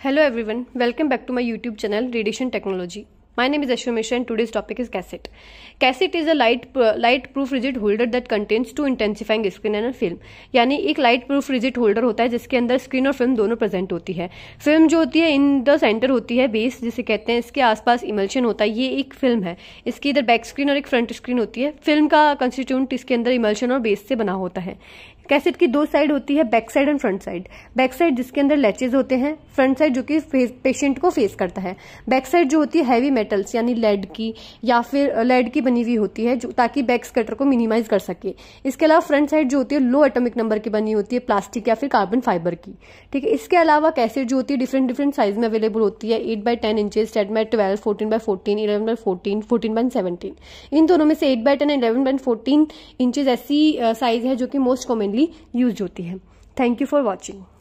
Hello everyone, welcome back to my YouTube channel Radiation Technology. My name is Ashu Mishra and today's topic is cassette. Cassette is a light light proof rigid holder that contains two intensifying screen यानी एक light proof rigid holder होता है जिसके अंदर screen और film दोनों present होती है फिल्म जो होती है इन द सेंटर होती है बेस जिसे कहते हैं इसके आसपास इमल्शन होता है ये एक फिल्म है इसकी इधर बैक स्क्रीन और एक फ्रंट स्क्रीन होती है फिल्म का कंस्टिट्यूंट इसके अंदर इमल्शन और बेस से बना होता है कैसेट की दो साइड होती है back side and front side back side जिसके अंदर लेचेज होते हैं फ्रंट साइड जो कि पेशेंट को फेस करता है बैक साइड जो होती है हैवी मेटल्स यानी लेड की या फिर लेड की बनी हुई होती है जो ताकि बैक स्कटर को मिनिमाइज कर सके इसके अलावा फ्रंट साइड जो होती है लो एटॉमिक नंबर की बनी होती है प्लास्टिक या फिर कार्बन फाइबर की ठीक है इसके अलावा कैसेट जो होती है डिफरेंट डिफरेंट साइज में अवेलेबल होती है eight by ten inches ten by twelve fourteen by fourteen eleven by fourteen fourteen by seventeen इन दोनों में से eight by ten eleven by fourteen inches ऐसी साइज है जो कि मोस्ट कॉमनली यूज होती है थैंक यू फॉर वॉचिंग